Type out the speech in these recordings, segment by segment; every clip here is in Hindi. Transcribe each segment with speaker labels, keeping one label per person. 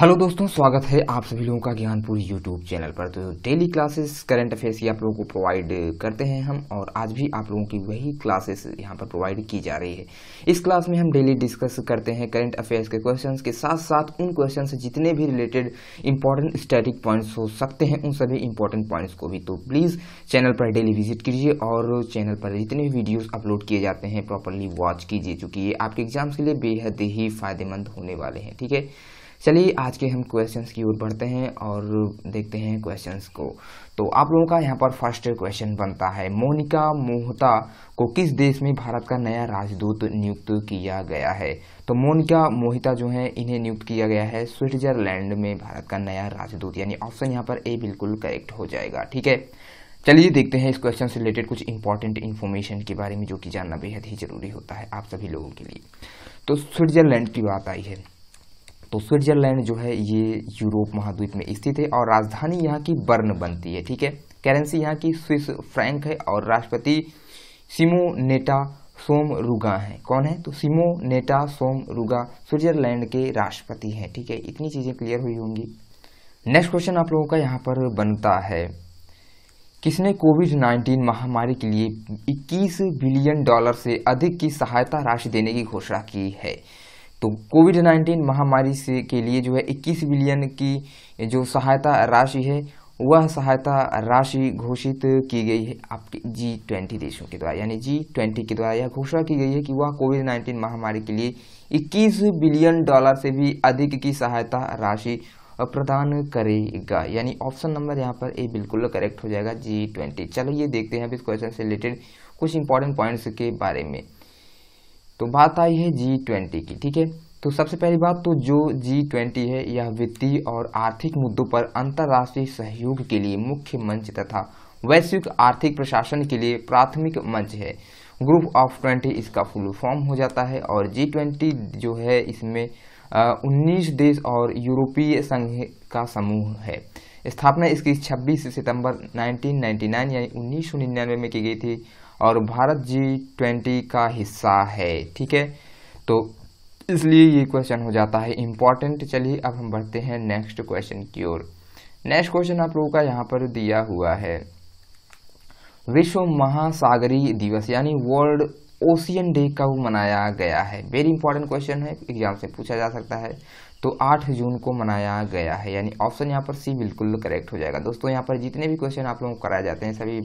Speaker 1: हेलो दोस्तों स्वागत है आप सभी लोगों का ज्ञानपुरी यूट्यूब चैनल पर तो डेली क्लासेस करंट अफेयर्स ये आप लोगों को प्रोवाइड करते हैं हम और आज भी आप लोगों की वही क्लासेस यहां पर प्रोवाइड की जा रही है इस क्लास में हम डेली डिस्कस करते हैं करंट अफेयर्स के क्वेश्चंस के साथ साथ उन क्वेश्चन से जितने भी रिलेटेड इंपॉर्टेंट स्टैटिक पॉइंट्स हो सकते हैं उन सभी इंपॉर्टेंट पॉइंट्स को भी तो प्लीज़ चैनल पर डेली विजिट कीजिए और चैनल पर जितने भी वीडियोज़ अपलोड किए जाते हैं प्रॉपरली वॉच कीजिए चूँकि ये आपके एग्जाम्स के लिए बेहद ही फायदेमंद होने वाले हैं ठीक है चलिए आज के हम क्वेश्चंस की ओर बढ़ते हैं और देखते हैं क्वेश्चंस को तो आप लोगों का यहाँ पर फर्स्ट क्वेश्चन बनता है मोनिका मोहता को किस देश में भारत का नया राजदूत नियुक्त किया गया है तो मोनिका मोहिता जो है इन्हें नियुक्त किया गया है स्विट्जरलैंड में भारत का नया राजदूत यानी ऑप्शन यहाँ पर ए बिल्कुल करेक्ट हो जाएगा ठीक है चलिए देखते हैं इस क्वेश्चन से रिलेटेड कुछ इंपॉर्टेंट इन्फॉर्मेशन के बारे में जो कि जानना बेहद ही जरूरी होता है आप सभी लोगों के लिए तो स्विट्जरलैंड की बात आई है तो स्विट्जरलैंड जो है ये यूरोप महाद्वीप में स्थित है और राजधानी यहाँ की बर्न बनती है ठीक है करेंसी यहाँ की स्विस फ्रैंक है और राष्ट्रपति सिमोनेटा सोम रुगा है कौन है तो सिमो नेटा सोम रुगा स्विट्जरलैंड के राष्ट्रपति हैं ठीक है इतनी चीज़ें क्लियर हुई होंगी नेक्स्ट क्वेश्चन आप लोगों का यहाँ पर बनता है किसने कोविड 19 महामारी के लिए 21 बिलियन डॉलर से अधिक की सहायता राशि देने की घोषणा की है तो कोविड नाइन्टीन महामारी से के लिए जो है 21 बिलियन की जो सहायता राशि है वह सहायता राशि घोषित की गई है आपके जी ट्वेंटी देशों के द्वारा यानी जी ट्वेंटी के द्वारा यह घोषणा की गई है कि वह कोविड नाइन्टीन महामारी के लिए 21 बिलियन डॉलर से भी अधिक की सहायता राशि प्रदान करेगा यानी ऑप्शन नंबर यहाँ पर ए बिल्कुल करेक्ट हो जाएगा जी ट्वेंटी चलो ये देखते हैं अब इस क्वेश्चन से रिलेटेड कुछ इंपॉर्टेंट पॉइंट्स के बारे में तो बात आई है जी ट्वेंटी की ठीक है तो सबसे पहली बात तो जो जी ट्वेंटी है यह वित्तीय और आर्थिक मुद्दों पर अंतर्राष्ट्रीय सहयोग के लिए मुख्य मंच तथा वैश्विक आर्थिक प्रशासन के लिए प्राथमिक मंच है ग्रुप ऑफ ट्वेंटी इसका फुल फॉर्म हो जाता है और जी ट्वेंटी जो है इसमें उन्नीस देश और यूरोपीय संघ का समूह है स्थापना इसकी 26 सितंबर 1999 यानी 1999 में की गई थी और भारत जी ट्वेंटी का हिस्सा है ठीक है तो इसलिए ये क्वेश्चन हो जाता है इम्पॉर्टेंट चलिए अब हम बढ़ते हैं नेक्स्ट क्वेश्चन की ओर नेक्स्ट क्वेश्चन आप लोगों का यहाँ पर दिया हुआ है विश्व महासागरी दिवस यानी वर्ल्ड ओशियन डे कब मनाया गया है वेरी इंपॉर्टेंट क्वेश्चन है एग्जाम से पूछा जा सकता है तो 8 जून को मनाया गया है यानी ऑप्शन यहाँ पर सी बिल्कुल करेक्ट हो जाएगा दोस्तों यहाँ पर जितने भी क्वेश्चन आप लोगों को कराए जाते हैं सभी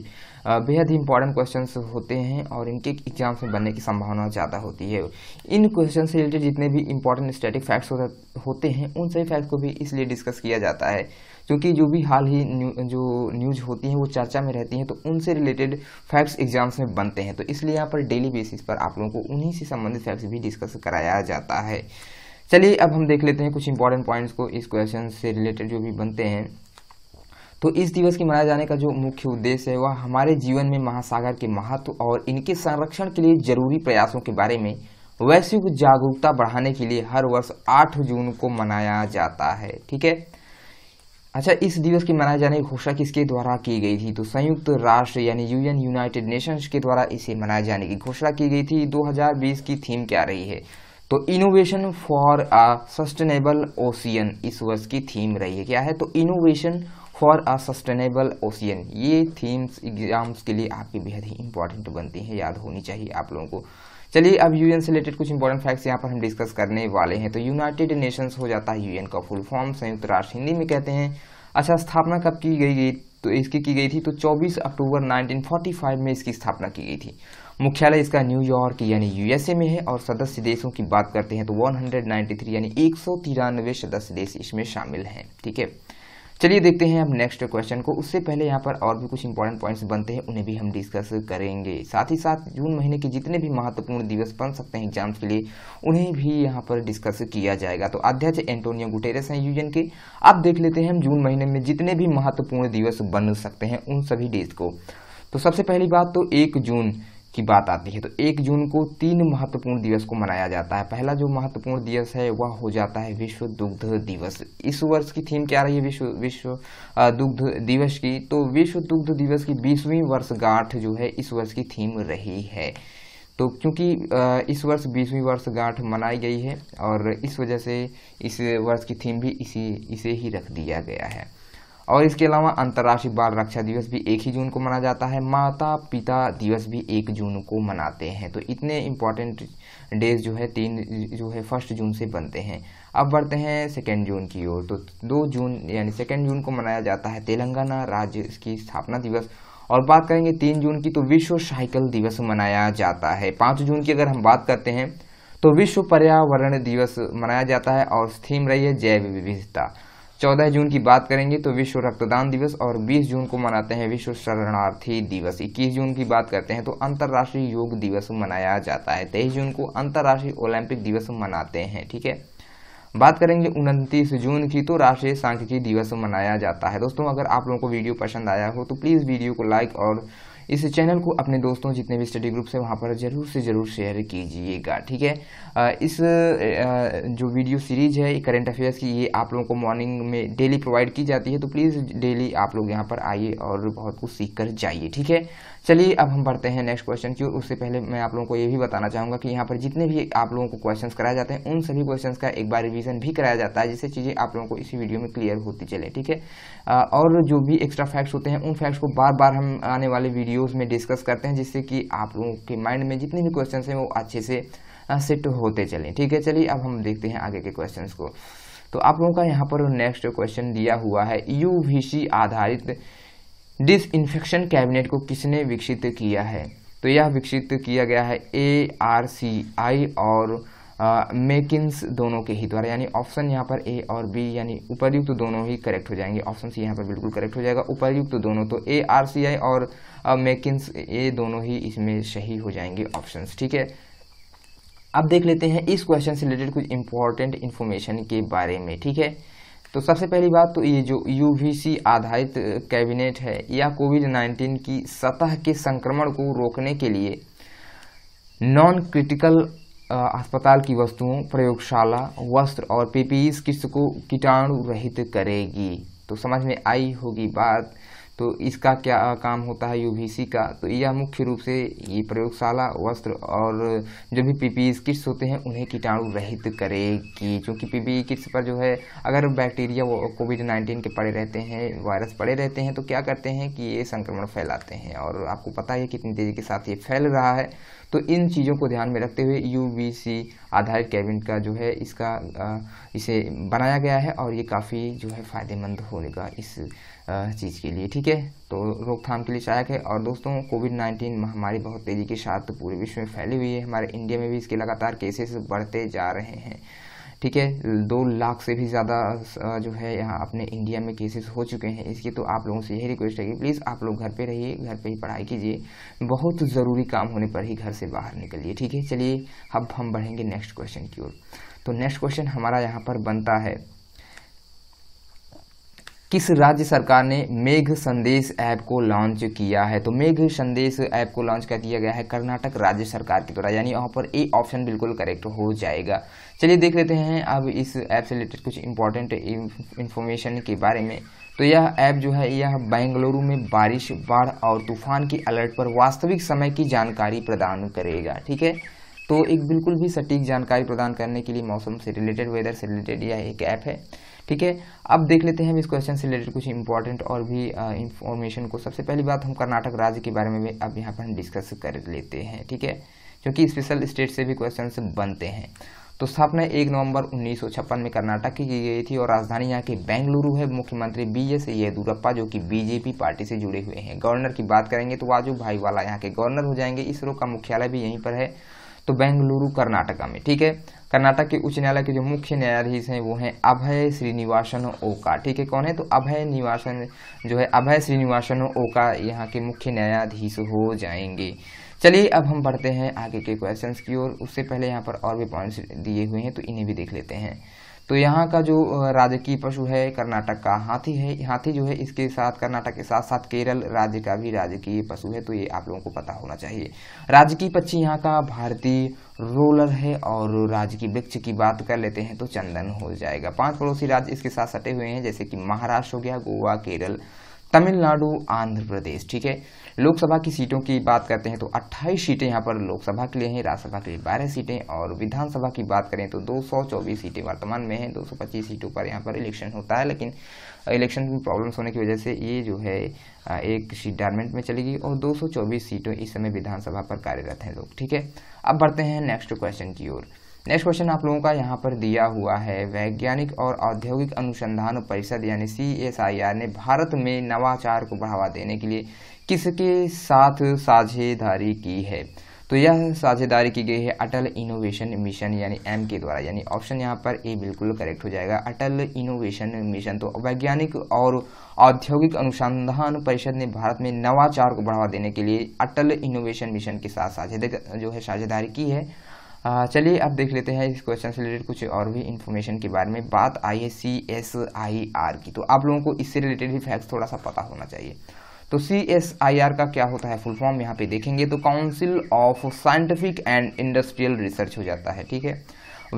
Speaker 1: बेहद ही इंपॉर्टेंट क्वेश्चन होते हैं और इनके एग्जाम्स में बनने की संभावना ज़्यादा होती है इन क्वेश्चन से रिलेटेड जितने भी इंपॉर्टेंट स्टैटिक फैक्ट्स होते हैं उन सभी फैक्ट्स को भी इसलिए डिस्कस किया जाता है क्योंकि जो भी हाल ही न्यू, जो न्यूज होती हैं वो चर्चा में रहती हैं तो उनसे रिलेटेड फैक्ट्स एग्जाम्स में बनते हैं तो इसलिए यहाँ पर डेली बेसिस पर आप लोगों को उन्हीं से संबंधित फैक्ट्स भी डिस्कस कराया जाता है चलिए अब हम देख लेते हैं कुछ इंपॉर्टेंट पॉइंट्स को इस क्वेश्चन से रिलेटेड जो भी बनते हैं तो इस दिवस के मनाए जाने का जो मुख्य उद्देश्य है वह हमारे जीवन में महासागर के महत्व और इनके संरक्षण के लिए जरूरी प्रयासों के बारे में वैश्विक जागरूकता बढ़ाने के लिए हर वर्ष 8 जून को मनाया जाता है ठीक है अच्छा इस दिवस के मनाए जाने की घोषणा किसके द्वारा की गई थी तो संयुक्त राष्ट्र यानी यूएन यूनाइटेड नेशंस के द्वारा इसे मनाए जाने की घोषणा की गई थी 2020 की थीम क्या रही है तो innovation for a sustainable ocean इस वर्ष की थीम रही है क्या है तो innovation for a sustainable ocean ये थीम्स एग्जाम्स के लिए आपकी बेहद ही इंपॉर्टेंट बनती हैं याद होनी चाहिए आप लोगों को चलिए अब यूएन से रिलेटेड कुछ इंपॉर्टेंट फैक्ट्स यहाँ पर हम डिस्कस करने वाले हैं तो यूनाइटेड नेशंस हो जाता है यूएन का फुल फॉर्म संयुक्त राष्ट्र हिंदी में कहते हैं अच्छा स्थापना कब की गई गई तो इसकी की गई थी तो 24 अक्टूबर 1945 में इसकी स्थापना की गई थी मुख्यालय इसका न्यूयॉर्क यानी यूएसए में है और सदस्य देशों की बात करते हैं तो 193 यानी एक सदस्य देश इसमें शामिल हैं ठीक है चलिए देखते हैं अब नेक्स्ट क्वेश्चन को उससे पहले यहाँ पर और भी कुछ इंपॉर्टेंट पॉइंट्स बनते हैं उन्हें भी हम डिस्कस करेंगे साथ ही साथ जून महीने के जितने भी महत्वपूर्ण दिवस बन सकते हैं एग्जाम्स के लिए उन्हें भी यहाँ पर डिस्कस किया जाएगा तो अध्यक्ष एंटोनियो गुटेरस हैं यूएन के अब देख लेते हैं हम जून महीने में जितने भी महत्वपूर्ण दिवस बन सकते हैं उन सभी डेज को तो सबसे पहली बात तो एक जून की बात आती है तो एक जून को तीन महत्वपूर्ण दिवस को मनाया जाता है पहला जो महत्वपूर्ण दिवस है वह हो जाता है विश्व दुग्ध दिवस इस वर्ष की थीम क्या रही है विश्व विश्व दुग्ध दिवस की तो विश्व दुग्ध दिवस की बीसवीं वर्षगांठ जो है इस वर्ष की थीम रही है तो क्योंकि इस वर्ष बीसवीं वर्षगांठ मनाई गई है और इस वजह से इस वर्ष की थीम भी इसी इसे ही रख दिया गया है और इसके अलावा अंतर्राष्ट्रीय बाल रक्षा दिवस भी एक ही जून को मनाया जाता है माता पिता दिवस भी एक जून को मनाते हैं तो इतने इम्पॉर्टेंट डेज जो है तीन जो है फर्स्ट जून से बनते हैं अब बढ़ते हैं सेकेंड जून की ओर तो दो जून यानी सेकेंड जून को मनाया जाता है तेलंगाना राज्य की स्थापना दिवस और बात करेंगे तीन जून की तो विश्व साइकिल दिवस मनाया जाता है पाँच जून की अगर हम बात करते हैं तो विश्व पर्यावरण दिवस मनाया जाता है और थीम रही है जैव विविधता 14 जून की बात करेंगे तो विश्व रक्तदान दिवस और 20 जून को मनाते हैं विश्व शरणार्थी दिवस 21 जून की बात करते हैं तो अंतर्राष्ट्रीय योग दिवस मनाया जाता है 23 जून को अंतर्राष्ट्रीय ओलंपिक दिवस मनाते हैं ठीक है बात करेंगे उनतीस जून की तो राष्ट्रीय सांख्यिकी दिवस मनाया जाता है दोस्तों अगर आप लोगों को वीडियो पसंद आया हो तो प्लीज़ वीडियो को लाइक और इस चैनल को अपने दोस्तों जितने भी स्टडी ग्रुप्स हैं वहाँ पर ज़रूर से ज़रूर शेयर कीजिएगा ठीक है इस जो वीडियो सीरीज है करंट अफेयर्स की ये आप लोगों को मॉर्निंग में डेली प्रोवाइड की जाती है तो प्लीज़ डेली आप लोग यहाँ पर आइए और बहुत कुछ सीख कर जाइए ठीक है चलिए अब हम बढ़ते हैं नेक्स्ट क्वेश्चन की उससे पहले मैं आप लोगों को ये भी बताना चाहूँगा कि यहाँ पर जितने भी आप लोगों को क्वेश्चंस कराए जाते हैं उन सभी क्वेश्चंस का एक बार रिवीजन भी कराया जाता है जिससे चीज़ें आप लोगों को इसी वीडियो में क्लियर होती चले ठीक है और जो भी एक्स्ट्रा फैक्ट्स होते हैं उन फैक्ट्स को बार बार हम आने वाले वीडियोज़ में डिस्कस करते हैं जिससे कि आप लोगों के माइंड में जितने भी क्वेश्चन हैं वो अच्छे से सेट होते चलें ठीक है चलिए अब हम देखते हैं आगे के क्वेश्चन को तो आप लोगों का यहाँ पर नेक्स्ट क्वेश्चन दिया हुआ है यू आधारित डिसइंफेक्शन कैबिनेट को किसने विकसित किया है तो यह विकसित किया गया है ए आर सी आई और मेकिंस दोनों के ही द्वारा यानी ऑप्शन यहाँ पर ए और बी यानी उपरयुक्त तो दोनों ही करेक्ट हो जाएंगे ऑप्शन सी यहाँ पर बिल्कुल करेक्ट हो जाएगा उपरयुक्त तो दोनों तो ए आर सी आई और मेकिंस ये दोनों ही इसमें सही हो जाएंगे ऑप्शन ठीक है अब देख लेते हैं इस क्वेश्चन से रिलेटेड कुछ इंपॉर्टेंट इन्फॉर्मेशन के बारे में ठीक है तो सबसे पहली बात तो ये जो यूवीसी आधारित कैबिनेट है या कोविड 19 की सतह के संक्रमण को रोकने के लिए नॉन क्रिटिकल अस्पताल की वस्तुओं प्रयोगशाला वस्त्र और पीपीई e किट्स को कीटाणु रहित करेगी तो समझ में आई होगी बात तो इसका क्या काम होता है यूवीसी का तो यह मुख्य रूप से ये प्रयोगशाला वस्त्र और जो भी पीपीई e किट्स होते हैं उन्हें कीटाणु रहित करेगी क्योंकि पीपीई e किट्स पर जो है अगर बैक्टीरिया कोविड नाइन्टीन के पड़े रहते हैं वायरस पड़े रहते हैं तो क्या करते हैं कि ये संक्रमण फैलाते हैं और आपको पता है कितनी तेज़ी के साथ ये फैल रहा है तो इन चीज़ों को ध्यान में रखते हुए यू आधारित कैबिनेट का जो है इसका इसे बनाया गया है और ये काफ़ी जो है फ़ायदेमंद होने का इस चीज़ के लिए ठीक है तो रोकथाम के लिए सहायक है और दोस्तों कोविड नाइन्टीन महामारी बहुत तेज़ी के साथ पूरे विश्व में फैली हुई है हमारे इंडिया में भी इसके लगातार केसेस बढ़ते जा रहे हैं ठीक है दो लाख से भी ज़्यादा जो है यहाँ अपने इंडिया में केसेस हो चुके हैं इसकी तो आप लोगों से यही रिक्वेस्ट है कि प्लीज़ आप लोग घर पे रहिए घर पे ही पढ़ाई कीजिए बहुत ज़रूरी काम होने पर ही घर से बाहर निकलिए ठीक है चलिए अब हम बढ़ेंगे नेक्स्ट क्वेश्चन की ओर तो नेक्स्ट क्वेश्चन हमारा यहाँ पर बनता है किस राज्य सरकार ने मेघ संदेश ऐप को लॉन्च किया है तो मेघ संदेश ऐप को लॉन्च कर दिया गया है कर्नाटक राज्य सरकार के द्वारा यानी यहाँ पर ए ऑप्शन बिल्कुल करेक्ट हो जाएगा चलिए देख लेते हैं अब इस ऐप से रिलेटेड कुछ इंपॉर्टेंट इन्फॉर्मेशन के बारे में तो यह ऐप जो है यह बेंगलुरु में बारिश बाढ़ और तूफान की अलर्ट पर वास्तविक समय की जानकारी प्रदान करेगा ठीक है तो एक बिल्कुल भी सटीक जानकारी प्रदान करने के लिए मौसम से रिलेटेड वेदर से रिलेटेड यह एक ऐप है ठीक है अब देख लेते हैं हम इस क्वेश्चन से रिलेटेड कुछ इंपॉर्टेंट और भी इंफॉर्मेशन को सबसे पहली बात हम कर्नाटक राज्य के बारे में भी अब यहाँ पर हम डिस्कस कर लेते हैं ठीक है क्योंकि स्पेशल स्टेट से भी क्वेश्चन बनते हैं तो स्थापना एक नवंबर उन्नीस में कर्नाटक की गई थी और राजधानी यहाँ की बेंगलुरु है मुख्यमंत्री बी एस येदुरप्पा जो कि बीजेपी पार्टी से जुड़े हुए हैं गवर्नर की बात करेंगे तो वाजू भाई वाला यहाँ के गवर्नर हो जाएंगे इसरो का मुख्यालय भी यहीं पर है तो बेंगलुरु कर्नाटका में ठीक है कर्नाटक के उच्च न्यायालय के जो मुख्य न्यायाधीश हैं वो हैं अभय श्रीनिवासन ओका ठीक है कौन है तो अभय निवासन जो है अभय श्रीनिवासन ओका यहाँ के मुख्य न्यायाधीश हो जाएंगे चलिए अब हम पढ़ते हैं आगे के क्वेश्चंस की ओर उससे पहले यहाँ पर और भी पॉइंट्स दिए हुए हैं तो इन्हें भी देख लेते हैं तो यहाँ का जो राजकीय पशु है कर्नाटक का हाथी है हाथी जो है इसके साथ कर्नाटक के साथ साथ केरल राज्य का भी राजकीय पशु है तो ये आप लोगों को पता होना चाहिए राजकीय पक्षी यहाँ का भारतीय रोलर है और राज्य की वृक्ष की बात कर लेते हैं तो चंदन हो जाएगा पांच पड़ोसी राज्य इसके साथ सटे हुए हैं जैसे कि महाराष्ट्र हो गया गोवा केरल तमिलनाडु आंध्र प्रदेश ठीक है लोकसभा की सीटों की बात करते हैं तो 28 सीटें यहाँ पर लोकसभा के लिए हैं राज्यसभा के लिए 12 सीटें और विधानसभा की बात करें तो 224 सीटें वर्तमान में हैं 225 सीटों पर यहाँ पर इलेक्शन होता है लेकिन इलेक्शन में प्रॉब्लम्स होने की वजह से ये जो है एक सीट डारमेंट में चलेगी और 224 सीटें इस समय विधानसभा पर कार्यरत हैं लोग ठीक है अब बढ़ते हैं नेक्स्ट क्वेश्चन की ओर नेक्स्ट क्वेश्चन आप लोगों का यहाँ पर दिया हुआ है वैज्ञानिक और औद्योगिक अनुसंधान परिषद यानी सी ने भारत में नवाचार को बढ़ावा देने के लिए किसके साथ साझेदारी की है तो यह साझेदारी की गई है अटल इनोवेशन मिशन यानी एम के द्वारा यानी ऑप्शन यहाँ पर ए बिल्कुल करेक्ट हो जाएगा अटल इनोवेशन मिशन तो वैज्ञानिक और औद्योगिक अनुसंधान परिषद ने भारत में नवाचार को बढ़ावा देने के लिए अटल इनोवेशन मिशन के साथ साझेदारी जो है साझेदारी की है चलिए अब देख लेते हैं इस क्वेश्चन से रिलेटेड कुछ और भी इन्फॉर्मेशन के बारे में बात आई है सी एस आई आर की तो आप लोगों को इससे रिलेटेड भी फैक्ट्स थोड़ा सा पता होना चाहिए तो सी एस आई आर का क्या होता है फुल फॉर्म यहाँ पे देखेंगे तो council of scientific and industrial research हो जाता है ठीक है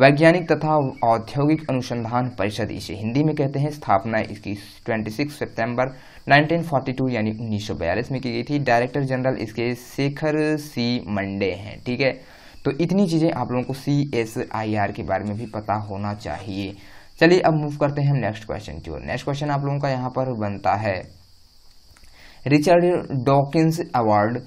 Speaker 1: वैज्ञानिक तथा औद्योगिक अनुसंधान परिषद इसे हिंदी में कहते हैं स्थापना इसकी 26 सितंबर 1942 यानी 1942 में की गई थी डायरेक्टर जनरल इसके शेखर सी मंडे हैं ठीक है तो इतनी चीज़ें आप लोगों को सी एस आई आर के बारे में भी पता होना चाहिए चलिए अब मूव करते हैं नेक्स्ट क्वेश्चन की ओर नेक्स्ट क्वेश्चन आप लोगों का यहाँ पर बनता है रिचर्ड डॉकिंस अवार्ड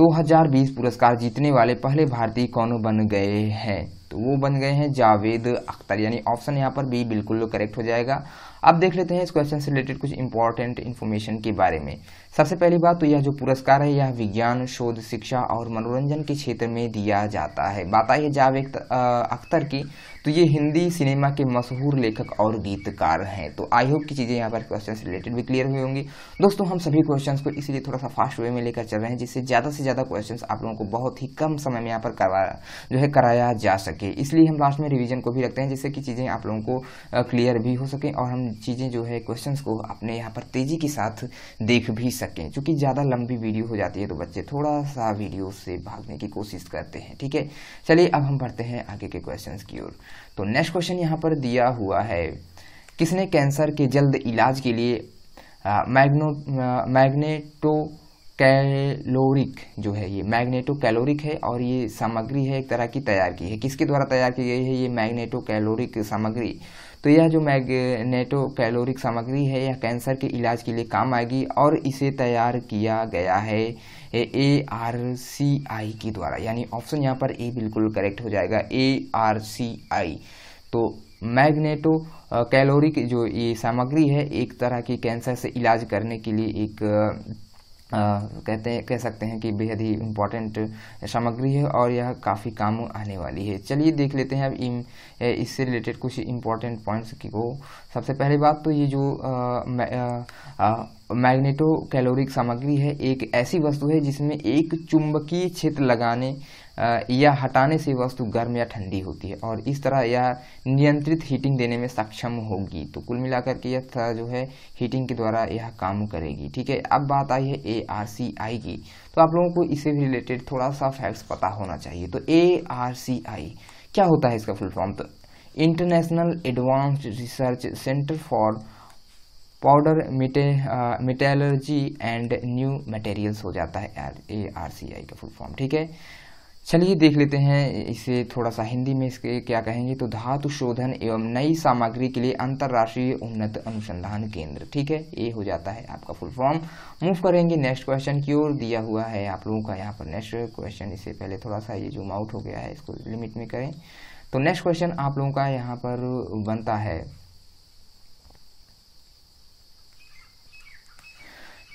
Speaker 1: 2020 पुरस्कार जीतने वाले पहले भारतीय कौन बन गए हैं तो वो बन गए हैं जावेद अख्तर यानी ऑप्शन यहाँ पर भी बिल्कुल करेक्ट हो जाएगा अब देख लेते हैं इस क्वेश्चन से रिलेटेड कुछ इंपॉर्टेंट इन्फॉर्मेशन के बारे में सबसे पहली बात तो यह जो पुरस्कार है यह विज्ञान शोध शिक्षा और मनोरंजन के क्षेत्र में दिया जाता है बात आई है जावेद अख्तर की तो ये हिंदी सिनेमा के मशहूर लेखक और गीतकार हैं तो आई होप की चीज़ें यहाँ पर क्वेश्चन रिलेटेड भी क्लियर हुई होंगी दोस्तों हम सभी क्वेश्चन को इसीलिए थोड़ा सा फास्ट वे में लेकर चल रहे हैं जिससे ज़्यादा से ज़्यादा क्वेश्चन आप लोगों को बहुत ही कम समय में यहाँ पर करवा जो है कराया जा सके इसलिए हम लास्ट में रिविजन को भी रखते हैं जिससे कि चीज़ें आप लोगों को क्लियर भी हो सके और हम चीज़ें जो है क्वेश्चन को अपने यहाँ पर तेज़ी के साथ देख भी सकें क्योंकि ज़्यादा लंबी वीडियो हो जाती है तो बच्चे थोड़ा सा वीडियो से भागने की कोशिश करते हैं ठीक है चलिए अब हम पढ़ते हैं आगे के क्वेश्चन की ओर तो नेक्स्ट क्वेश्चन यहाँ पर दिया हुआ है किसने कैंसर के जल्द इलाज के लिए मैग्नो मैग्नेटो कैलोरिक जो है ये मैग्नेटो कैलोरिक है और ये सामग्री है एक तरह की तैयार की है किसके द्वारा तैयार की गई है ये मैग्नेटो कैलोरिक सामग्री तो यह जो मैगनेटो कैलोरिक सामग्री है यह कैंसर के इलाज के लिए काम आएगी और इसे तैयार किया गया है ए आर सी आई के द्वारा यानी ऑप्शन यहाँ पर ए बिल्कुल करेक्ट हो जाएगा ए आर सी आई तो मैग्नेटो कैलोरिक जो ये सामग्री है एक तरह की कैंसर से इलाज करने के लिए एक कहते हैं कह सकते हैं कि बेहद ही इम्पोर्टेंट सामग्री है और यह काफ़ी काम आने वाली है चलिए देख लेते हैं अब इम, इससे रिलेटेड कुछ इम्पोर्टेंट पॉइंट्स को सबसे पहली बात तो ये जो मैग्नेटो कैलोरिक सामग्री है एक ऐसी वस्तु है जिसमें एक चुंबकीय क्षेत्र लगाने यह हटाने से वस्तु गर्म या ठंडी होती है और इस तरह यह नियंत्रित हीटिंग देने में सक्षम होगी तो कुल मिलाकर के यह जो है हीटिंग के द्वारा यह काम करेगी ठीक है अब बात आई है ए आर सी आई की तो आप लोगों को इससे भी रिलेटेड थोड़ा सा फैक्ट्स पता होना चाहिए तो ए आर सी आई क्या होता है इसका फुल फॉर्म तो international advanced research centre for powder metallurgy and new materials हो जाता है ए आर सी आई का फुल फॉर्म ठीक है चलिए देख लेते हैं इसे थोड़ा सा हिंदी में इसके क्या कहेंगे तो धातु शोधन एवं नई सामग्री के लिए अंतर्राष्ट्रीय उन्नत अनुसंधान केंद्र ठीक है ये हो जाता है आपका फुल फॉर्म मूव करेंगे नेक्स्ट क्वेश्चन की ओर दिया हुआ है आप लोगों का यहाँ पर नेक्स्ट क्वेश्चन इससे पहले थोड़ा सा ये जूम आउट हो गया है इसको लिमिट में करें तो नेक्स्ट क्वेश्चन आप लोगों का यहाँ पर बनता है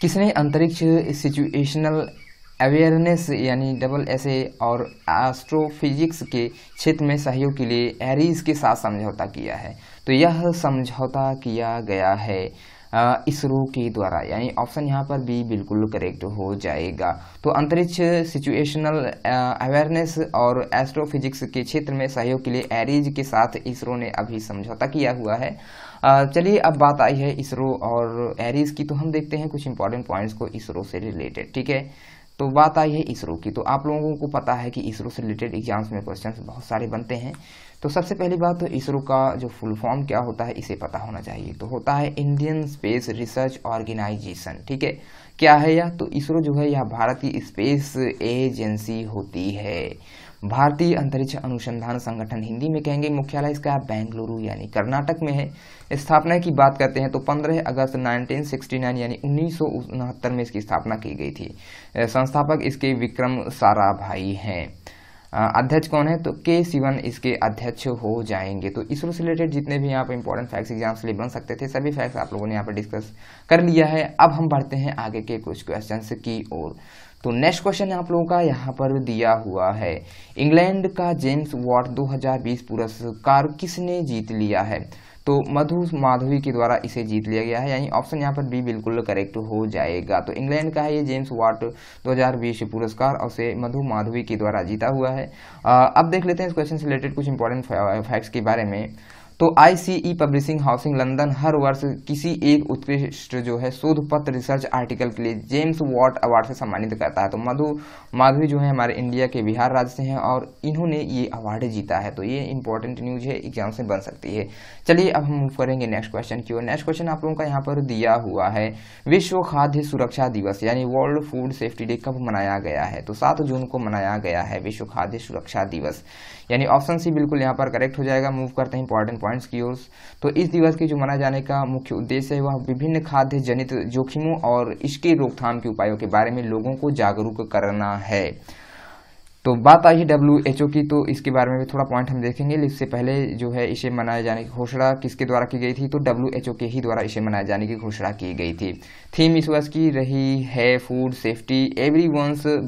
Speaker 1: किसने अंतरिक्ष सिचुएशनल अवेयरनेस यानी डबल एस और एस्ट्रोफिजिक्स के क्षेत्र में सहयोग के लिए एरीज के साथ समझौता किया है तो यह समझौता किया गया है इसरो के द्वारा यानी ऑप्शन यहाँ पर भी बिल्कुल करेक्ट हो जाएगा तो अंतरिक्ष सिचुएशनल अवेयरनेस और एस्ट्रोफिजिक्स के क्षेत्र में सहयोग के लिए एरीज के साथ इसरो ने अभी समझौता किया हुआ है चलिए अब बात आई है इसरो और एरीज की तो हम देखते हैं कुछ इंपॉर्टेंट पॉइंट्स को इसरो से रिलेटेड ठीक है तो बात आई है इसरो की तो आप लोगों को पता है कि इसरो से रिलेटेड एग्जाम्स में क्वेश्चन बहुत सारे बनते हैं तो सबसे पहली बात तो इसरो का जो फुल फॉर्म क्या होता है इसे पता होना चाहिए तो होता है इंडियन स्पेस रिसर्च ऑर्गेनाइजेशन ठीक है क्या है यह तो इसरो जो है यह भारतीय स्पेस एजेंसी होती है भारतीय अंतरिक्ष अनुसंधान संगठन हिंदी में कहेंगे मुख्यालय इसका बेंगलुरु यानी कर्नाटक में है स्थापना की बात करते हैं तो 15 अगस्त 1969 यानी उन्नीस में इसकी स्थापना की गई थी संस्थापक इसके विक्रम साराभाई हैं अध्यक्ष कौन है तो के सिवन इसके अध्यक्ष हो जाएंगे तो इसरो से रिलेटेड जितने भी यहाँ पर इंपॉर्टेंट फैक्ट्स एग्जाम से लिए बन सकते थे सभी फैक्ट्स आप लोगों ने यहाँ पर डिस्कस कर लिया है अब हम बढ़ते हैं आगे के कुछ क्वेश्चंस की ओर तो नेक्स्ट क्वेश्चन आप लोगों का यहाँ पर दिया हुआ है इंग्लैंड का जेम्स वॉट 2020 पुरस्कार किसने जीत लिया है तो मधु माधवी के द्वारा इसे जीत लिया गया है यानी ऑप्शन यहाँ पर बी बिल्कुल करेक्ट हो जाएगा तो इंग्लैंड का है ये जेम्स वाट 2020 पुरस्कार और उसे मधु माधवी के द्वारा जीता हुआ है आ, अब देख लेते हैं इस क्वेश्चन से रिलेटेड कुछ इंपॉर्टेंट फैक्ट्स के बारे में तो आईसीई पब्लिशिंग हाउसिंग लंदन हर वर्ष किसी एक उत्कृष्ट जो है शोध पत्र रिसर्च आर्टिकल के लिए जेम्स वॉट अवार्ड से सम्मानित करता है तो मधु माधवी जो है हमारे इंडिया के बिहार राज्य से हैं और इन्होंने ये अवार्ड जीता है तो ये इंपॉर्टेंट न्यूज है एग्जाम से बन सकती है चलिए अब हम मूव करेंगे नेक्स्ट क्वेश्चन की ओर नेक्स्ट क्वेश्चन आप लोगों का यहाँ पर दिया हुआ है विश्व खाद्य सुरक्षा दिवस यानी वर्ल्ड फूड सेफ्टी डे कब मनाया गया है तो सात जून को मनाया गया है विश्व खाद्य सुरक्षा दिवस यानी ऑप्शन सी बिल्कुल यहाँ पर करेक्ट हो जाएगा मूव करते हैं इंपॉर्टेंट पॉइंट्स की ओर तो इस दिवस के जो मनाए जाने का मुख्य उद्देश्य है वह विभिन्न खाद्य जनित जोखिमों और इसके रोकथाम के उपायों के बारे में लोगों को जागरूक करना है तो बात आई है डब्ल्यू एच ओ की तो इसके बारे में भी थोड़ा पॉइंट हम देखेंगे इससे पहले जो है इसे मनाए जाने की घोषणा किसके द्वारा की गई थी तो डब्ल्यू एच ओ के ही द्वारा इसे मनाए जाने की घोषणा की गई थी थीम इस वर्ष की रही है फूड सेफ्टी एवरी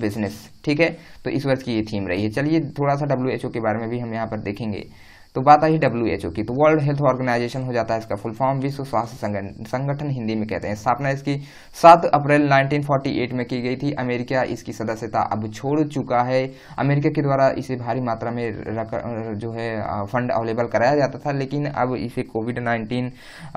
Speaker 1: बिजनेस ठीक है तो इस वर्ष की ये थीम रही है चलिए थोड़ा सा डब्ल्यू एच ओ के बारे में भी हम यहाँ पर देखेंगे तो बात आई डब्ल्यू एच ओ की तो वर्ल्ड हेल्थ ऑर्गेनाइजेशन हो जाता है इसका फुल फॉर्म विश्व स्वास्थ्य संगठन हिंदी में कहते हैं स्थापना इसकी 7 अप्रैल 1948 में की गई थी अमेरिका इसकी सदस्यता अब छोड़ चुका है अमेरिका के द्वारा इसे भारी मात्रा में रख जो है फंड अवेलेबल कराया जाता था लेकिन अब इसे कोविड नाइन्टीन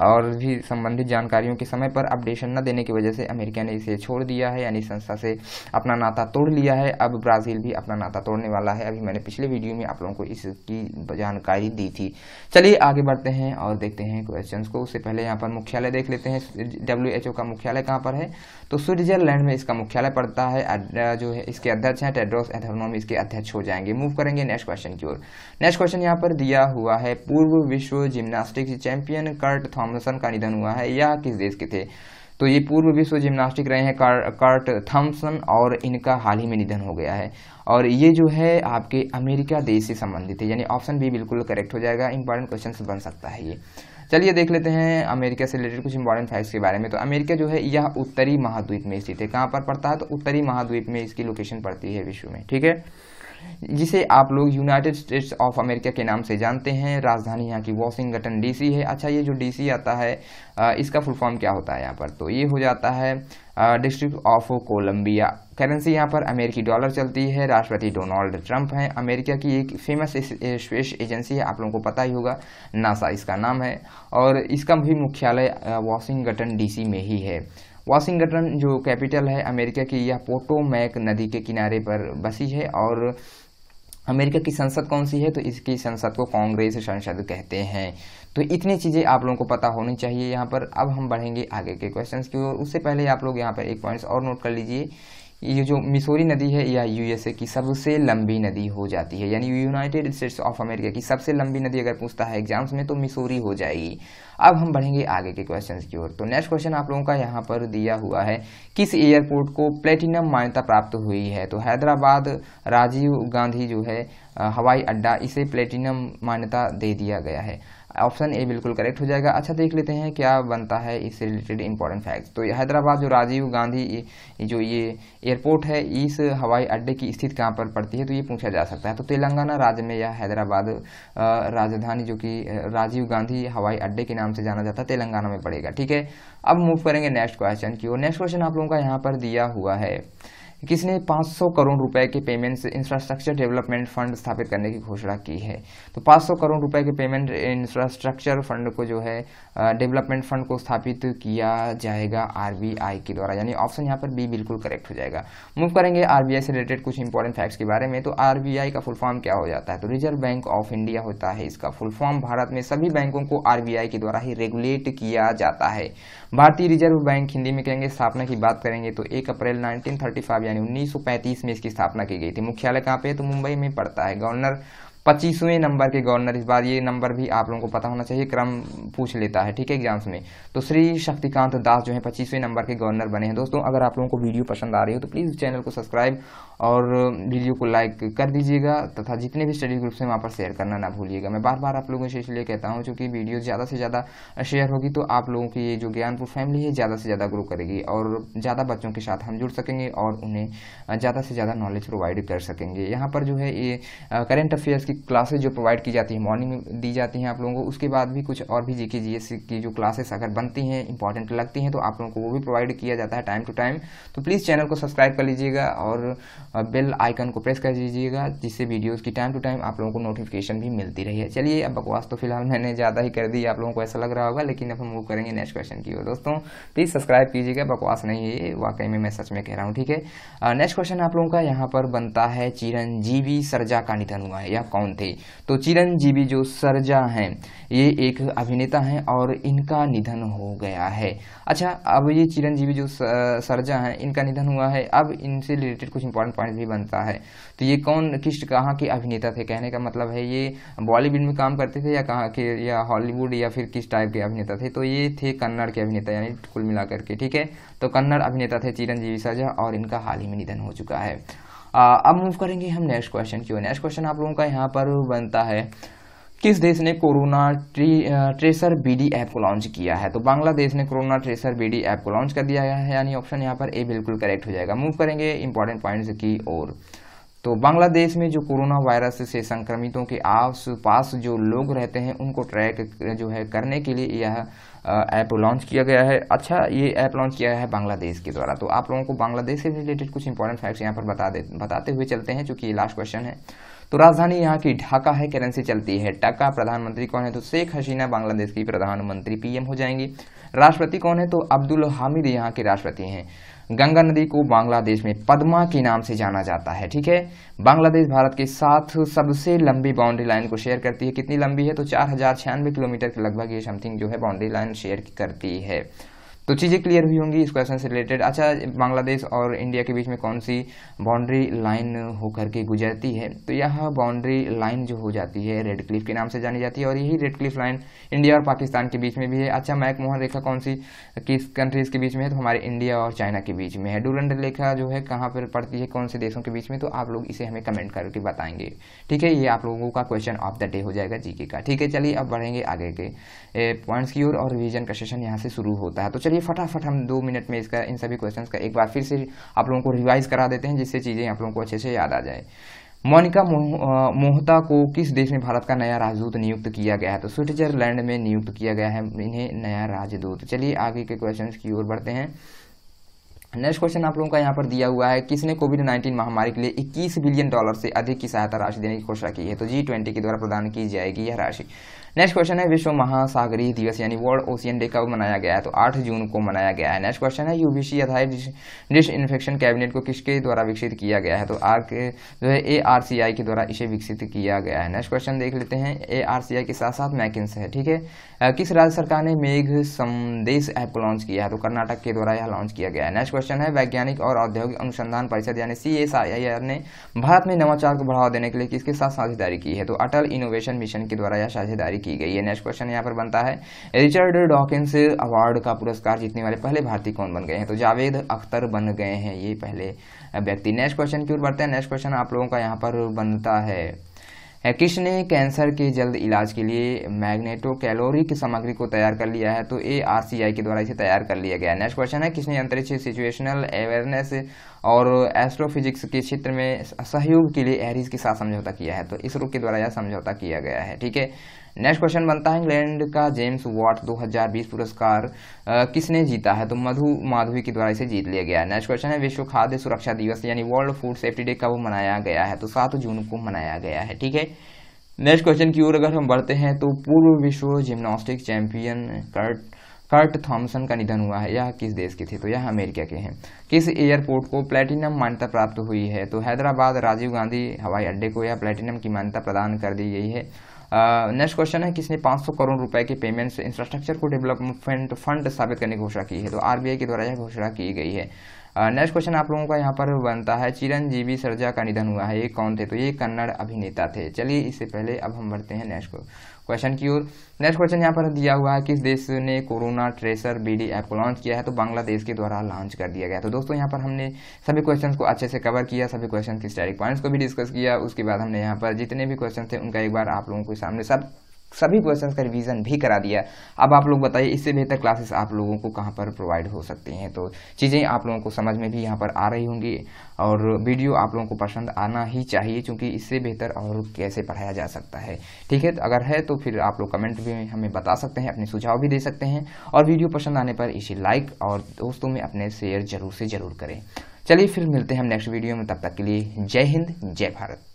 Speaker 1: और भी संबंधित जानकारियों के समय पर अपडेशन न देने की वजह से अमेरिका ने इसे छोड़ दिया है यानी संस्था से अपना नाता तोड़ लिया है अब ब्राज़ील भी अपना नाता तोड़ने वाला है अभी मैंने पिछले वीडियो में आप लोगों को इसकी जानकारी जानकारी दी थी चलिए आगे बढ़ते हैं और देखते हैं क्वेश्चंस को उससे पहले यहाँ पर मुख्यालय देख लेते हैं डब्ल्यू का मुख्यालय कहाँ पर है तो स्विट्जरलैंड में इसका मुख्यालय पड़ता है जो है इसके अध्यक्ष हैं टेड्रोस एथरनोम इसके अध्यक्ष हो जाएंगे मूव करेंगे नेक्स्ट क्वेश्चन की ओर नेक्स्ट क्वेश्चन यहाँ पर दिया हुआ है पूर्व विश्व जिम्नास्टिक्स चैंपियन कर्ट थॉमसन का निधन हुआ है यह किस देश के थे तो ये पूर्व विश्व जिम्नास्टिक रहे हैं कार्ट थॉमसन और इनका हाल ही में निधन हो गया है और ये जो है आपके अमेरिका देश से संबंधित है यानी ऑप्शन बी बिल्कुल करेक्ट हो जाएगा इंपॉर्टेंट क्वेश्चन बन सकता है ये चलिए देख लेते हैं अमेरिका से रिलेटेड कुछ इंपॉर्टेंट फैक्ट्स के बारे में तो अमेरिका जो है यह उत्तरी महाद्वीप में स्थित है कहाँ पर पड़ता है तो उत्तरी महाद्वीप में इसकी लोकेशन पड़ती है विश्व में ठीक है जिसे आप लोग यूनाइटेड स्टेट्स ऑफ अमेरिका के नाम से जानते हैं राजधानी यहाँ की वॉशिंगटन डीसी है अच्छा ये जो डीसी आता है इसका फुल फॉर्म क्या होता है यहाँ पर तो ये हो जाता है डिस्ट्रिक्ट ऑफ कोलम्बिया करेंसी यहाँ पर अमेरिकी डॉलर चलती है राष्ट्रपति डोनाल्ड ट्रंप हैं अमेरिका की एक फेमस स्पेस एजेंसी है आप लोगों को पता ही होगा नासा इसका नाम है और इसका भी मुख्यालय वॉशिंगटन डीसी में ही है वॉशिंगटन जो कैपिटल है अमेरिका की यह पोटोमैक नदी के किनारे पर बसी है और अमेरिका की संसद कौन सी है तो इसकी संसद को कांग्रेस संसद कहते हैं तो इतनी चीज़ें आप लोगों को पता होनी चाहिए यहाँ पर अब हम बढ़ेंगे आगे के क्वेश्चंस की ओर उससे पहले आप लोग यहाँ पर एक पॉइंट्स और नोट कर लीजिए ये जो मिसोरी नदी है या यूएसए की सबसे लंबी नदी हो जाती है यानी यूनाइटेड स्टेट्स ऑफ अमेरिका की सबसे लंबी नदी अगर पूछता है एग्जाम्स में तो मिसोरी हो जाएगी अब हम बढ़ेंगे आगे के क्वेश्चन की ओर तो नेक्स्ट क्वेश्चन आप लोगों का यहाँ पर दिया हुआ है किस एयरपोर्ट को प्लेटिनम मान्यता प्राप्त हुई है तो हैदराबाद राजीव गांधी जो है हवाई अड्डा इसे प्लेटिनम मान्यता दे दिया गया है ऑप्शन ए बिल्कुल करेक्ट हो जाएगा अच्छा देख लेते हैं क्या बनता है इससे रिलेटेड इंपॉर्टेंट फैक्ट तो हैदराबाद जो राजीव गांधी जो ये एयरपोर्ट है इस हवाई अड्डे की स्थिति कहाँ पर पड़ती है तो ये पूछा जा सकता है तो तेलंगाना राज्य में या हैदराबाद राजधानी जो कि राजीव गांधी हवाई अड्डे के नाम से जाना जाता है तेलंगाना में पड़ेगा ठीक है अब मूव करेंगे नेक्स्ट क्वेश्चन की ओर नेक्स्ट क्वेश्चन आप लोगों का यहाँ पर दिया हुआ है किसने 500 करोड़ रुपए के पेमेंट्स इंफ्रास्ट्रक्चर डेवलपमेंट फंड स्थापित करने की घोषणा की है तो 500 करोड़ रुपए के पेमेंट इंफ्रास्ट्रक्चर फंड को जो है डेवलपमेंट फंड को स्थापित किया जाएगा आरबीआई के द्वारा यानी ऑप्शन यहाँ पर बी बिल्कुल करेक्ट हो जाएगा मूव करेंगे आरबीआई से रिलेटेड कुछ इंपॉर्टेंट फैक्ट्स के बारे में तो आरबीआई का फुल फॉर्म क्या हो जाता है तो रिजर्व बैंक ऑफ इंडिया होता है इसका फुल फॉर्म भारत में सभी बैंकों को आरबीआई के द्वारा ही रेगुलेट किया जाता है भारतीय रिजर्व बैंक हिंदी में कहेंगे स्थापना की बात करेंगे तो एक अप्रैल नाइनटीन यानी 1935 में इसकी स्थापना की गई थी मुख्यालय कहाँ पे है तो मुंबई में पड़ता है गवर्नर पच्चीसवें नंबर के गवर्नर इस बार ये नंबर भी आप लोगों को पता होना चाहिए क्रम पूछ लेता है ठीक है एग्जाम्स में तो श्री शक्तिकांत दास जो है पच्चीसवें नंबर के गवर्नर बने हैं दोस्तों अगर आप लोगों को वीडियो पसंद आ रही हो तो प्लीज़ चैनल को सब्सक्राइब और वीडियो को लाइक कर दीजिएगा तथा जितने भी स्टडी ग्रुप्स हैं वहाँ पर शेयर करना ना भूलिएगा मैं बार बार आप लोगों से इसलिए कहता हूँ चूँकि वीडियो ज़्यादा से ज़्यादा शेयर होगी तो आप लोगों की ये जो ज्ञानपुर फैमिली है ज़्यादा से ज़्यादा ग्रो करेगी और ज़्यादा बच्चों के साथ हम जुड़ सकेंगे और उन्हें ज़्यादा से ज़्यादा नॉलेज प्रोवाइड कर सकेंगे यहाँ पर जो है ये करेंट अफेयर्स की क्लासेज जो प्रोवाइड की जाती है मॉर्निंग में दी जाती हैं आप लोगों को उसके बाद भी कुछ और भी जी के जी एस की जो क्लासेस अगर बनती हैं इंपॉर्टेंट लगती हैं तो आप लोगों को वो भी प्रोवाइड किया जाता है टाइम टू टाइम तो प्लीज़ चैनल को सब्सक्राइब कर लीजिएगा और बेल आइकन को प्रेस कर दीजिएगा जिससे वीडियोज़ की टाइम टू टाइम आप लोगों को नोटिफिकेशन भी मिलती रही है चलिए अब बकवास तो फिलहाल मैंने ज़्यादा ही कर दी आप लोगों को ऐसा लग रहा होगा लेकिन अब हम मूव करेंगे नेक्स्ट क्वेश्चन की ओर दोस्तों प्लीज़ सब्सक्राइब कीजिएगा बकवास नहीं है वाकई में मैं सच में कह रहा हूँ ठीक है नेक्स्ट क्वेश्चन आप लोगों का यहाँ पर बनता है चिरंजीवी सरजा का निधन हुआ है या कौन कौन थे तो चिरंजीवी जो सरजा हैं ये एक अभिनेता हैं और इनका निधन हो गया है अच्छा अब ये चिरंजीवी जो सरजा हैं इनका निधन हुआ है अब इनसे रिलेटेड कुछ इंपॉर्टेंट पॉइंट भी बनता है तो ये कौन किस कहाँ के अभिनेता थे कहने का मतलब है ये बॉलीवुड में काम करते थे या कहाँ के या हॉलीवुड या फिर किस टाइप के अभिनेता थे तो ये थे कन्नड़ के अभिनेता यानी कुल मिलाकर के ठीक है तो कन्नड़ अभिनेता थे चिरंजीवी सरजा और इनका हाल ही में निधन हो चुका है अब मूव करेंगे हम नेक्स्ट क्वेश्चन की ओर नेक्स्ट क्वेश्चन आप लोगों का यहाँ पर बनता है किस देश ने कोरोना ट्रेसर बीडी ऐप को लॉन्च किया है तो बांग्लादेश ने कोरोना ट्रेसर बीडी ऐप को लॉन्च कर दिया है यानी ऑप्शन यहाँ पर ए बिल्कुल करेक्ट हो जाएगा मूव करेंगे इंपॉर्टेंट पॉइंट्स की ओर तो बांग्लादेश में जो कोरोना वायरस से संक्रमितों के आस पास जो लोग रहते हैं उनको ट्रैक जो है करने के लिए यह ऐप लॉन्च किया गया है अच्छा ये ऐप लॉन्च किया गया है बांग्लादेश के द्वारा तो आप लोगों को बांग्लादेश से रिलेटेड कुछ इंपॉर्टेंट फैक्ट्स यहाँ पर बता दे बताते हुए चलते हैं चूंकि ये लास्ट क्वेश्चन है तो राजधानी यहाँ की ढाका है करेंसी चलती है ढाका प्रधानमंत्री कौन है तो शेख हसीना बांग्लादेश की प्रधानमंत्री पीएम हो जाएंगी राष्ट्रपति कौन है तो अब्दुल हामिद यहाँ के राष्ट्रपति हैं गंगा नदी को बांग्लादेश में पद्मा के नाम से जाना जाता है ठीक है बांग्लादेश भारत के साथ सबसे लंबी बाउंड्री लाइन को शेयर करती है कितनी लंबी है तो चार किलोमीटर के लगभग ये समथिंग जो है बाउंड्री लाइन शेयर करती है तो चीज़ें क्लियर हुई होंगी इस क्वेश्चन से रिलेटेड अच्छा बांग्लादेश और इंडिया के बीच में कौन सी बाउंड्री लाइन होकर के गुजरती है तो यह बाउंड्री लाइन जो हो जाती है रेड क्लिफ के नाम से जानी जाती है और यही रेड क्लिफ लाइन इंडिया और पाकिस्तान के बीच में भी है अच्छा मैकमोहन रेखा कौन सी किस कंट्रीज़ के बीच में है तो हमारे इंडिया और चाइना के बीच में है डूरंड रेखा जो है कहाँ पर पड़ती है कौन से देशों के बीच में तो आप लोग इसे हमें कमेंट करके बताएंगे ठीक है ये आप लोगों का क्वेश्चन ऑफ द डे हो जाएगा जीके का ठीक है चलिए अब बढ़ेंगे आगे के पॉइंट्स की ओर और रिविजन का सेशन यहाँ से शुरू होता है तो चलिए फटाफट हम दो मिनट में इसका इन सभी क्वेश्चन का एक बार फिर से आप लोगों को रिवाइज करा देते हैं जिससे चीज़ें आप लोगों को अच्छे से याद आ जाए मोनिका मोहता को किस देश में भारत का नया राजदूत नियुक्त किया गया है तो स्विट्जरलैंड में नियुक्त किया गया है इन्हें नया राजदूत चलिए आगे के क्वेश्चंस की ओर बढ़ते हैं नेक्स्ट क्वेश्चन आप लोगों का यहाँ पर दिया हुआ है किसने कोविड 19 महामारी के लिए 21 बिलियन डॉलर से अधिक की सहायता राशि देने की घोषणा की है तो जी के द्वारा प्रदान की जाएगी यह राशि नेक्स्ट क्वेश्चन है विश्व महासागरी दिवस यानी वर्ल्ड ओशियन डे कब मनाया गया है तो 8 जून को मनाया गया है नेक्स्ट क्वेश्चन है यूबीसी आधारित डिश इन्फेक्शन कैबिनेट को किसके द्वारा विकसित किया गया है तो आर के जो है ए आर सी आई के द्वारा इसे विकसित किया गया है नेक्स्ट क्वेश्चन देख लेते हैं ए आर सी आई के साथ साथ मैकिंस है ठीक है किस राज्य सरकार ने मेघ संदेश ऐप को लॉन्च किया है तो कर्नाटक के द्वारा यह लॉन्च किया गया है नेक्स्ट क्वेश्चन है वैज्ञानिक और औद्योगिक अनुसंधान परिषद यानी सी एस आई आर ने भारत में नवाचार को बढ़ावा देने के लिए किसके साथ साझेदारी की है तो अटल इनोवेशन मिशन के द्वारा यह साझेदारी की गई है नेक्स्ट क्वेश्चन यहाँ पर बनता है रिचर्ड डॉकिंस अवार्ड का पुरस्कार जीतने वाले पहले भारतीय कौन बन गए हैं तो जावेद अख्तर बन गए हैं ये पहले व्यक्ति नेक्स्ट क्वेश्चन की ओर बढ़ते हैं नेक्स्ट क्वेश्चन आप लोगों का यहाँ पर बनता है किसने कैंसर के जल्द इलाज के लिए मैग्नेटो कैलोरिक सामग्री को तैयार कर लिया है तो ए आर सी आई के द्वारा इसे तैयार कर लिया गया नेक्स्ट क्वेश्चन है किसने अंतरिक्ष सिचुएशनल अवेयरनेस और एस्ट्रोफिजिक्स के क्षेत्र में सहयोग के लिए एहरीज के साथ समझौता किया है तो इसरो के द्वारा यह समझौता किया गया है ठीक है नेक्स्ट क्वेश्चन बनता है इंग्लैंड का जेम्स वॉट 2020 पुरस्कार किसने जीता है तो मधु माधवी के द्वारा इसे जीत लिया गया है नेक्स्ट क्वेश्चन है विश्व खाद्य सुरक्षा दिवस यानी वर्ल्ड फूड सेफ्टी डे कब मनाया गया है तो सात जून को मनाया गया है ठीक है नेक्स्ट क्वेश्चन की ओर अगर हम बढ़ते हैं तो पूर्व विश्व gymnastic champion Kurt Kurt Thomson का निधन हुआ है यह किस देश के थे तो यह अमेरिका के हैं किस एयरपोर्ट को प्लेटिनम मान्यता प्राप्त हुई है तो हैदराबाद राजीव गांधी हवाई अड्डे को यह प्लेटिनम की मान्यता प्रदान कर दी गई है नेक्स्ट क्वेश्चन है किसने 500 करोड़ रुपए के पेमेंट से इंफ्रास्ट्रक्चर को डेवलपमेंट फंड स्थापित करने की घोषणा की है तो आरबीआई के द्वारा यह घोषणा की गई है नेक्स्ट क्वेश्चन आप लोगों का यहाँ पर बनता है चिरंजीवी सरजा का निधन हुआ है ये कौन थे तो ये कन्नड़ अभिनेता थे चलिए इससे पहले अब हम बढ़ते हैं नेक्स्ट क्वेश्चन की ओर नेक्स्ट क्वेश्चन यहाँ पर दिया हुआ है किस देश ने कोरोना ट्रेसर बीडी ऐप को लॉन्च किया है तो बांग्लादेश के द्वारा लॉन्च कर दिया गया तो दोस्तों यहाँ पर हमने सभी क्वेश्चन को अच्छे से कवर किया सभी क्वेश्चन के स्टैटिक पॉइंट्स को भी डिस्कस किया उसके बाद हमने यहाँ पर जितने भी क्वेश्चन थे उनका एक बार आप लोगों के सामने सब सभी क्वेश्चंस का रिवीजन भी करा दिया अब आप लोग बताइए इससे बेहतर क्लासेस आप लोगों को कहाँ पर प्रोवाइड हो सकती हैं तो चीज़ें आप लोगों को समझ में भी यहाँ पर आ रही होंगी और वीडियो आप लोगों को पसंद आना ही चाहिए क्योंकि इससे बेहतर और कैसे पढ़ाया जा सकता है ठीक है तो अगर है तो फिर आप लोग कमेंट भी हमें बता सकते हैं अपने सुझाव भी दे सकते हैं और वीडियो पसंद आने पर इसे लाइक और दोस्तों में अपने शेयर जरूर से जरूर करें चलिए फिर मिलते हैं हम नेक्स्ट वीडियो में तब तक के लिए जय हिंद जय भारत